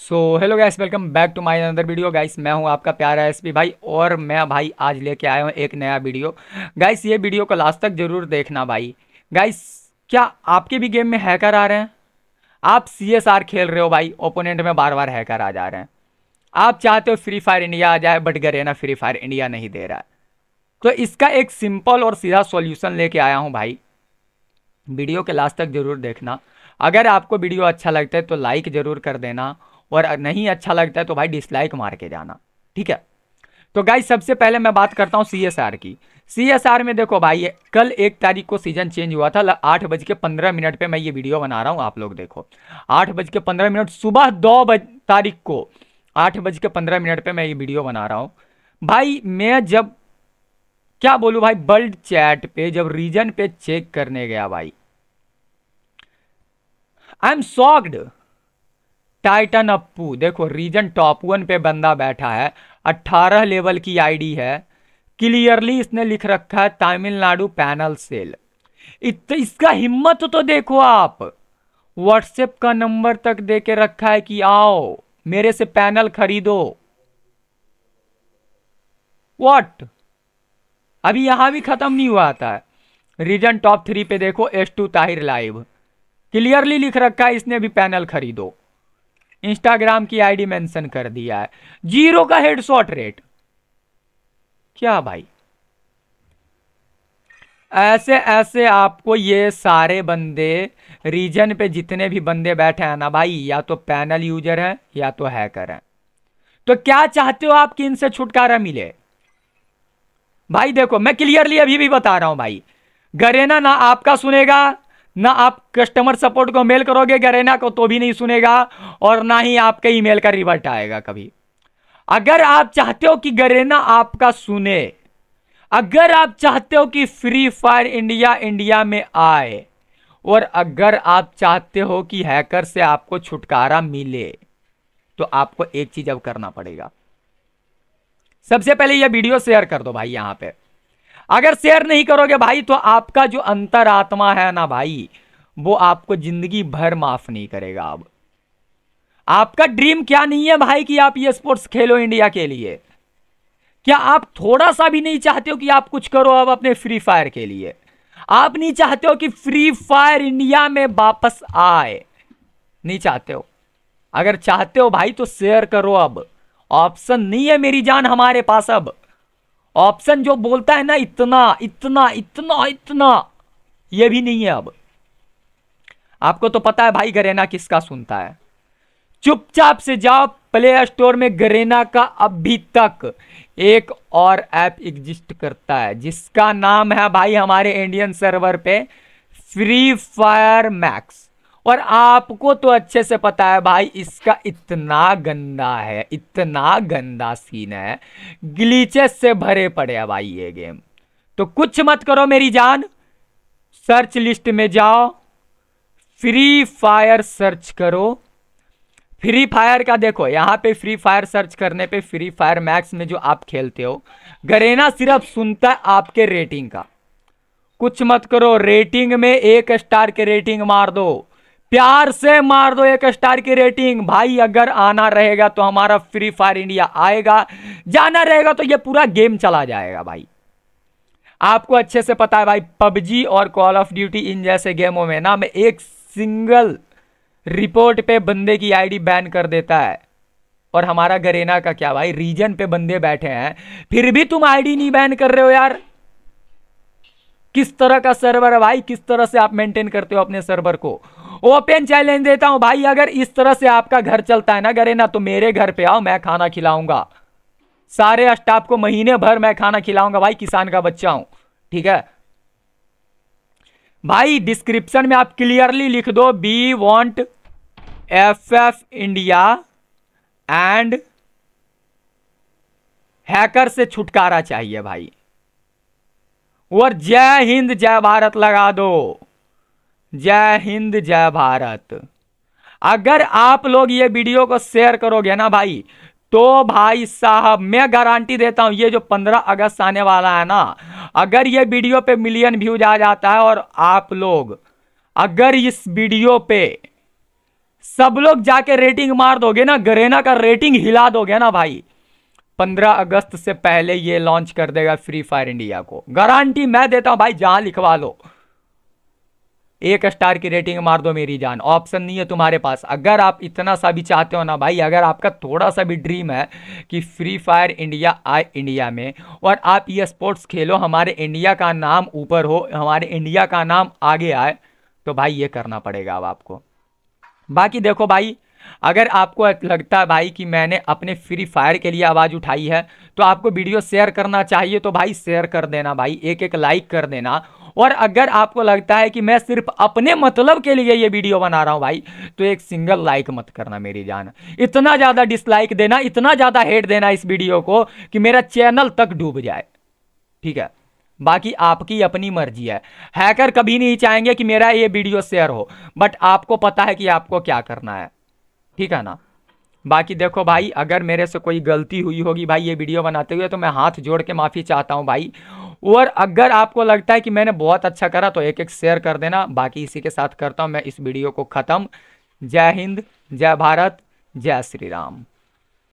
so hello guys welcome back to my another video guys मैं हूं आपका प्यारा एस भाई और मैं भाई आज लेके आया हूं एक नया वीडियो गाइस ये वीडियो को लास्ट तक ज़रूर देखना भाई गाइस क्या आपके भी गेम में हैकर आ रहे हैं आप सी खेल रहे हो भाई ओपोनेंट में बार बार हैकर आ जा रहे हैं आप चाहते हो फ्री फायर इंडिया आ जाए but Garena free fire India नहीं दे रहा है तो इसका एक सिंपल और सीधा सोल्यूशन लेके आया हूँ भाई वीडियो के लास्ट तक ज़रूर देखना अगर आपको वीडियो अच्छा लगता है तो लाइक ज़रूर कर देना और नहीं अच्छा लगता है तो भाई डिसलाइक मार के जाना ठीक है तो गाई सबसे पहले मैं बात करता हूँ सी एस आर की सी एस आर में देखो भाई कल एक तारीख को सीजन चेंज हुआ था आठ बज के पंद्रह मिनट पे मैं ये वीडियो बना रहा हूँ आप लोग देखो आठ बज के पंद्रह मिनट सुबह दो बज तारीख को आठ बज के पंद्रह मिनट पे मैं ये वीडियो बना रहा हूँ भाई मैं जब क्या बोलूँ भाई वर्ल्ड चैट पे जब रीजन पे चेक करने गया भाई I am socked Titan Appu देखो रीजन टॉप वन पे बंदा बैठा है अट्ठारह लेवल की आईडी है क्लियरली इसने लिख रखा है तमिलनाडु पैनल सेल इत, इसका हिम्मत तो देखो आप व्हाट्सएप का नंबर तक दे के रखा है कि आओ मेरे से पैनल खरीदो वॉट अभी यहां भी खत्म नहीं हुआ था रीजन टॉप थ्री पे देखो S two Tahir live clearly लिख रखा है इसने भी पैनल खरीदो इंस्टाग्राम की आईडी मेंशन कर दिया है जीरो का हेडशॉट रेट क्या भाई ऐसे ऐसे आपको ये सारे बंदे रीजन पे जितने भी बंदे बैठे हैं ना भाई या तो पैनल यूजर है या तो हैकर हैं तो क्या चाहते हो आप कि इनसे छुटकारा मिले भाई देखो मैं क्लियरली अभी भी बता रहा हूं भाई गरेना ना आपका सुनेगा ना आप कस्टमर सपोर्ट को मेल करोगे गरेना को तो भी नहीं सुनेगा और ना ही आपके ईमेल का रिवर्ट आएगा कभी अगर आप चाहते हो कि गरेना आपका सुने अगर आप चाहते हो कि फ्री फायर इंडिया इंडिया में आए और अगर आप चाहते हो कि हैकर से आपको छुटकारा मिले तो आपको एक चीज अब करना पड़ेगा सबसे पहले यह वीडियो शेयर कर दो भाई यहां पे अगर शेयर नहीं करोगे भाई तो आपका जो अंतरात्मा है ना भाई वो आपको जिंदगी भर माफ नहीं करेगा अब आपका ड्रीम क्या नहीं है भाई कि आप ये स्पोर्ट्स खेलो इंडिया के लिए क्या आप थोड़ा सा भी नहीं चाहते हो कि आप कुछ करो अब अपने फ्री फायर के लिए आप नहीं चाहते हो कि फ्री फायर इंडिया में वापस आए नहीं चाहते हो अगर चाहते हो भाई तो शेयर करो अब ऑप्शन नहीं है मेरी जान हमारे पास अब ऑप्शन जो बोलता है ना इतना इतना इतना इतना ये भी नहीं है अब आपको तो पता है भाई गरेना किसका सुनता है चुपचाप से जाओ प्ले स्टोर में गरेना का अभी तक एक और ऐप एग्जिस्ट करता है जिसका नाम है भाई हमारे इंडियन सर्वर पे फ्री फायर मैक्स और आपको तो अच्छे से पता है भाई इसका इतना गंदा है इतना गंदा सीन है ग्लीचेस से भरे पड़े है भाई ये गेम तो कुछ मत करो मेरी जान सर्च लिस्ट में जाओ फ्री फायर सर्च करो फ्री फायर का देखो यहाँ पे फ्री फायर सर्च करने पे फ्री फायर मैक्स में जो आप खेलते हो गरेना सिर्फ सुनता है आपके रेटिंग का कुछ मत करो रेटिंग में एक स्टार के रेटिंग मार दो प्यार से मार दो एक स्टार की रेटिंग भाई अगर आना रहेगा तो हमारा फ्री फायर इंडिया आएगा जाना रहेगा तो ये पूरा गेम चला जाएगा भाई आपको अच्छे से पता है भाई पबजी और कॉल ऑफ ड्यूटी इन जैसे गेमों में ना मैं एक सिंगल रिपोर्ट पे बंदे की आईडी बैन कर देता है और हमारा गरेना का क्या भाई रीजन पे बंदे बैठे हैं फिर भी तुम आईडी नहीं बैन कर रहे हो यार किस तरह का सर्वर है भाई किस तरह से आप मेंटेन करते हो अपने सर्वर को ओपन चैलेंज देता हूं भाई अगर इस तरह से आपका घर चलता है ना घरे ना तो मेरे घर पे आओ मैं खाना खिलाऊंगा सारे स्टाफ को महीने भर मैं खाना खिलाऊंगा भाई किसान का बच्चा हूं ठीक है भाई डिस्क्रिप्शन में आप क्लियरली लिख दो we want F F India and hacker से छुटकारा चाहिए भाई और जय हिंद जय भारत लगा दो जय हिंद जय भारत अगर आप लोग ये वीडियो को शेयर करोगे ना भाई तो भाई साहब मैं गारंटी देता हूँ ये जो 15 अगस्त आने वाला है ना अगर ये वीडियो पे मिलियन व्यूज आ जाता है और आप लोग अगर इस वीडियो पे सब लोग जाके रेटिंग मार दोगे ना गरेना का रेटिंग हिला दोगे ना भाई 15 अगस्त से पहले ये लॉन्च कर देगा फ्री फायर इंडिया को गारंटी मैं देता हूँ भाई जहां लिखवा लो एक स्टार की रेटिंग मार दो मेरी जान ऑप्शन नहीं है तुम्हारे पास अगर आप इतना सा भी चाहते हो ना भाई अगर आपका थोड़ा सा भी ड्रीम है कि फ्री फायर इंडिया आए इंडिया में और आप ये स्पोर्ट्स खेलो हमारे इंडिया का नाम ऊपर हो हमारे इंडिया का नाम आगे आए तो भाई ये करना पड़ेगा अब आपको बाकी देखो भाई अगर आपको लगता है भाई कि मैंने अपने फ्री फायर के लिए आवाज़ उठाई है तो आपको वीडियो शेयर करना चाहिए तो भाई शेयर कर देना भाई एक एक लाइक कर देना और अगर आपको लगता है कि मैं सिर्फ अपने मतलब के लिए ये वीडियो बना रहा हूँ भाई तो एक सिंगल लाइक मत करना मेरी जान इतना ज़्यादा डिसलाइक देना इतना ज़्यादा हेट देना इस वीडियो को कि मेरा चैनल तक डूब जाए ठीक है बाकी आपकी अपनी मर्जी है हैकर कभी नहीं चाहेंगे कि मेरा ये वीडियो शेयर हो बट आपको पता है कि आपको क्या करना है ठीक है ना बाकी देखो भाई अगर मेरे से कोई गलती हुई होगी भाई ये वीडियो बनाते हुए तो मैं हाथ जोड़ के माफ़ी चाहता हूँ भाई और अगर आपको लगता है कि मैंने बहुत अच्छा करा तो एक एक शेयर कर देना बाकी इसी के साथ करता हूँ मैं इस वीडियो को ख़त्म जय हिंद जय भारत जय श्री राम